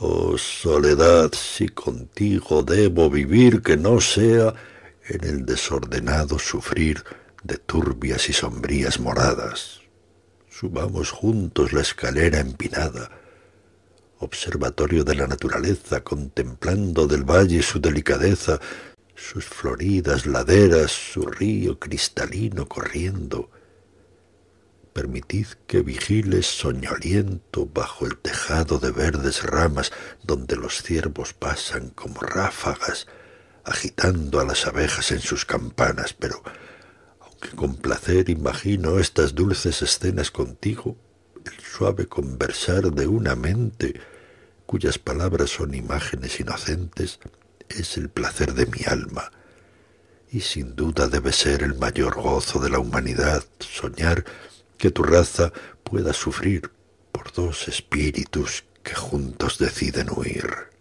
Oh soledad, si contigo debo vivir, que no sea en el desordenado sufrir de turbias y sombrías moradas. Subamos juntos la escalera empinada, observatorio de la naturaleza, contemplando del valle su delicadeza, sus floridas laderas, su río cristalino corriendo, Permitid que vigiles soñoliento bajo el tejado de verdes ramas donde los ciervos pasan como ráfagas, agitando a las abejas en sus campanas, pero aunque con placer imagino estas dulces escenas contigo, el suave conversar de una mente cuyas palabras son imágenes inocentes es el placer de mi alma, y sin duda debe ser el mayor gozo de la humanidad soñar que tu raza pueda sufrir por dos espíritus que juntos deciden huir.